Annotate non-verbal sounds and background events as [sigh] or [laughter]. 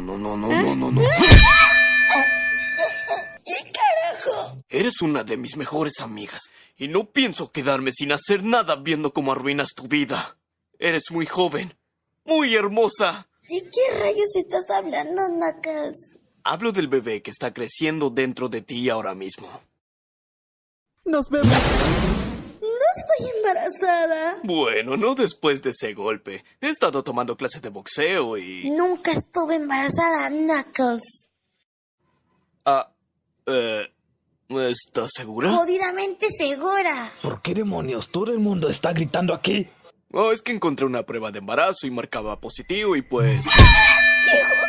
No, no, no, no, no, no, ¿Qué carajo? Eres una de mis mejores amigas y no pienso quedarme sin hacer nada viendo cómo arruinas tu vida. Eres muy joven, muy hermosa. ¿De qué rayos estás hablando, Nakas? Hablo del bebé que está creciendo dentro de ti ahora mismo. Nos vemos. Bueno, no después de ese golpe. He estado tomando clases de boxeo y... Nunca estuve embarazada, Knuckles. Ah, eh... ¿Estás segura? Jodidamente segura. ¿Por qué demonios todo el mundo está gritando aquí? Oh, es que encontré una prueba de embarazo y marcaba positivo y pues... [laughs]